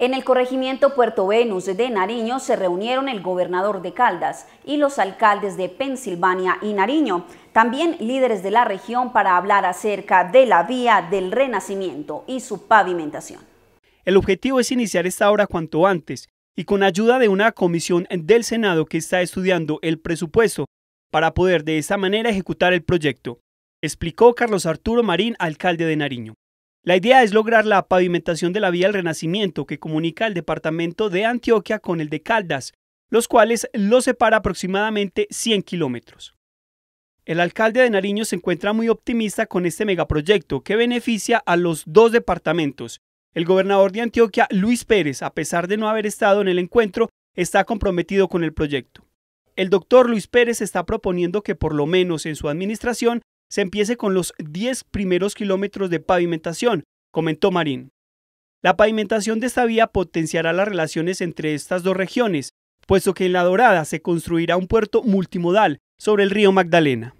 En el corregimiento Puerto Venus de Nariño se reunieron el gobernador de Caldas y los alcaldes de Pensilvania y Nariño, también líderes de la región para hablar acerca de la vía del Renacimiento y su pavimentación. El objetivo es iniciar esta obra cuanto antes y con ayuda de una comisión del Senado que está estudiando el presupuesto para poder de esta manera ejecutar el proyecto, explicó Carlos Arturo Marín, alcalde de Nariño. La idea es lograr la pavimentación de la vía del Renacimiento que comunica el departamento de Antioquia con el de Caldas, los cuales lo separa aproximadamente 100 kilómetros. El alcalde de Nariño se encuentra muy optimista con este megaproyecto que beneficia a los dos departamentos. El gobernador de Antioquia, Luis Pérez, a pesar de no haber estado en el encuentro, está comprometido con el proyecto. El doctor Luis Pérez está proponiendo que por lo menos en su administración se empiece con los 10 primeros kilómetros de pavimentación, comentó Marín. La pavimentación de esta vía potenciará las relaciones entre estas dos regiones, puesto que en La Dorada se construirá un puerto multimodal sobre el río Magdalena.